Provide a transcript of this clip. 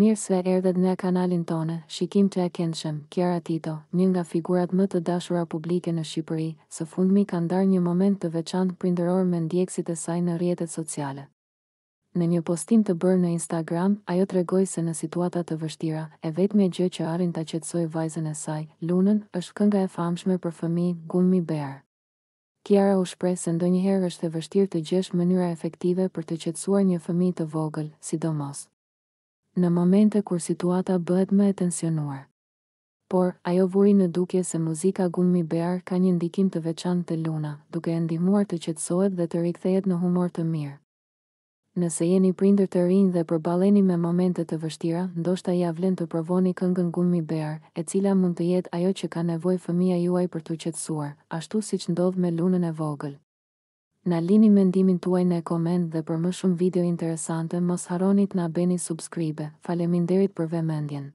Mirë se erdhët në kanalin tonë, shikim të akendshëm, Kjara Tito, një nga figurat më të dashura publike në Shqipëri, së fundmi ka ndarë një moment të veçant prinderor me ndjekësit e saj në rjetet sociale. Në një postim të bërë në Instagram, ajo të regoj se në situata të vështira, e vetë me gjë që arin të qetsoj vajzën e saj, lunën, është kënga e famshme për fëmi, gummi bear. Kjara u shpre se ndonjëherë është e vështirë të gjesh mënyra efektive për të qetsuar një fëmi të vogël, sidomos në momente kur situata bëhet më e tensionuar. Por, ajo vuri në dukje se muzika Gunmi Bear ka një ndikim të veçan të luna, duke e ndihmuar të qetsohet dhe të rikthehet në humor të mirë. Nëse jeni prindër të rinj dhe përballeni me momente të vështira, ndoshta ja vlen të provoni këngën Gunmi Bear, e cila mund të jetë ajo që ka nevojë fëmia juaj për të qetësuar, ashtu siç ndodh me Lunën e vogël. Na lini mendimin tuaj në komend dhe për më shumë video interesante mos harroni të na bëni subscribe. Faleminderit për vëmendjen.